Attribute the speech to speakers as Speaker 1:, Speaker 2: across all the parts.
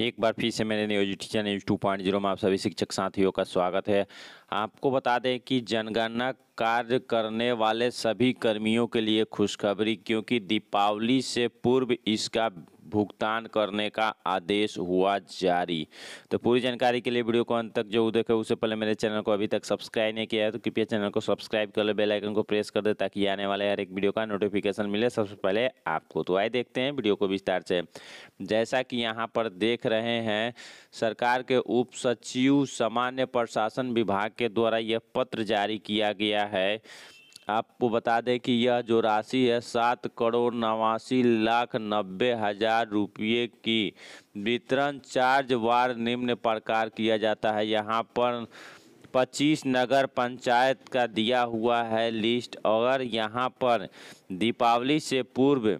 Speaker 1: एक बार फिर से मेरे news teacher news two point zero में आप सभी शिक्षक साथियों का स्वागत है आपको बता दें कि जनगणना कार्य करने वाले सभी कर्मियों के लिए खुशखबरी क्योंकि दीपावली से पूर्व इसका भुगतान करने का आदेश हुआ जारी तो पूरी जानकारी के लिए वीडियो को अंत तक जो देखे उससे पहले मेरे चैनल को अभी तक सब्सक्राइब नहीं किया है तो कृपया चैनल को सब्सक्राइब कर ले बेलाइकन को प्रेस कर दे ताकि आने वाले हर एक वीडियो का नोटिफिकेशन मिले सबसे पहले आपको तो आए देखते हैं वीडियो को विस्तार से जैसा कि यहाँ पर देख रहे हैं सरकार के उप सचिव सामान्य प्रशासन विभाग के द्वारा यह पत्र जारी किया गया है आपको बता दें कि यह जो राशि है सात करोड़ नवासी लाख नब्बे हजार रुपये की वितरण चार्ज वार निम्न प्रकार किया जाता है यहाँ पर पच्चीस नगर पंचायत का दिया हुआ है लिस्ट और यहाँ पर दीपावली से पूर्व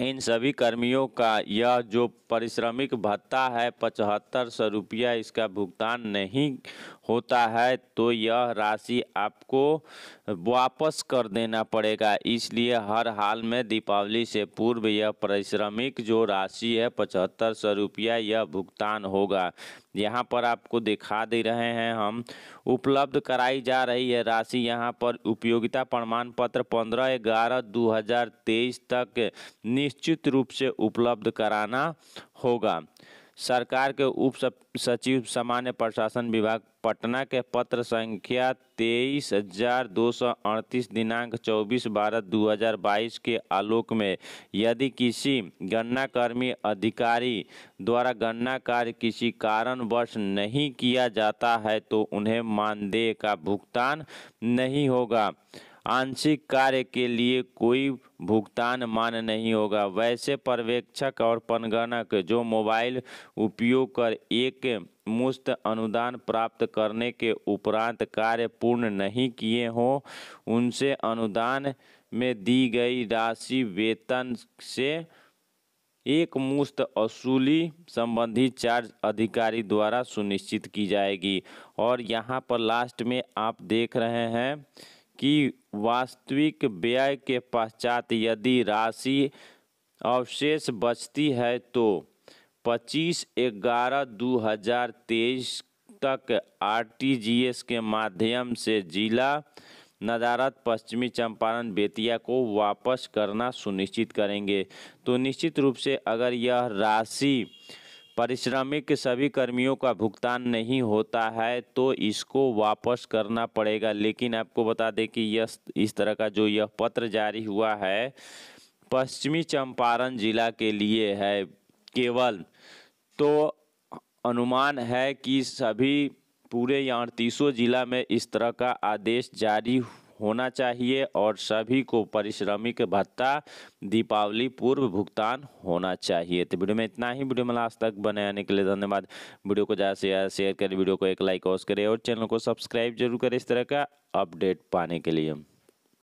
Speaker 1: इन सभी कर्मियों का यह जो परिश्रमिक भत्ता है पचहत्तर सौ रुपया इसका भुगतान नहीं होता है तो यह राशि आपको वापस कर देना पड़ेगा इसलिए हर हाल में दीपावली से पूर्व यह परिश्रमिक जो राशि है पचहत्तर सौ रुपया यह भुगतान होगा यहाँ पर आपको दिखा दे रहे हैं हम उपलब्ध कराई जा रही है राशि यहाँ पर उपयोगिता प्रमाण पत्र पंद्रह ग्यारह दो हजार तेईस तक निश्चित रूप से उपलब्ध कराना होगा सरकार के उप सचिव सामान्य प्रशासन विभाग पटना के पत्र संख्या तेईस हजार दो सौ अड़तीस दिनांक चौबीस बारह दो हजार बाईस के आलोक में यदि किसी गन्नाकर्मी अधिकारी द्वारा गणना कार्य किसी कारणवश नहीं किया जाता है तो उन्हें मानदेय का भुगतान नहीं होगा आंशिक कार्य के लिए कोई भुगतान मान नहीं होगा वैसे पर्यवेक्षक और पनगणक जो मोबाइल उपयोग कर एक मुफ्त अनुदान प्राप्त करने के उपरांत कार्य पूर्ण नहीं किए हों उनसे अनुदान में दी गई राशि वेतन से एक मुश्त असूली संबंधी चार्ज अधिकारी द्वारा सुनिश्चित की जाएगी और यहाँ पर लास्ट में आप देख रहे हैं कि वास्तविक व्यय के पश्चात यदि राशि अवशेष बचती है तो पच्चीस ग्यारह दो हजार तेईस तक आरटीजीएस के माध्यम से जिला नदारत पश्चिमी चंपारण बेतिया को वापस करना सुनिश्चित करेंगे तो निश्चित रूप से अगर यह राशि पारिश्रमिक के सभी कर्मियों का भुगतान नहीं होता है तो इसको वापस करना पड़ेगा लेकिन आपको बता दें कि यह इस तरह का जो यह पत्र जारी हुआ है पश्चिमी चंपारण जिला के लिए है केवल तो अनुमान है कि सभी पूरे या अड़तीसों जिला में इस तरह का आदेश जारी होना चाहिए और सभी को परिश्रमिक भत्ता दीपावली पूर्व भुगतान होना चाहिए तो वीडियो में इतना ही वीडियो में लास्ट तक बने आने के लिए धन्यवाद वीडियो को ज़्यादा से ज़्यादा शेयर करें वीडियो को एक लाइक और करें और चैनल को सब्सक्राइब जरूर करें इस तरह का अपडेट पाने के लिए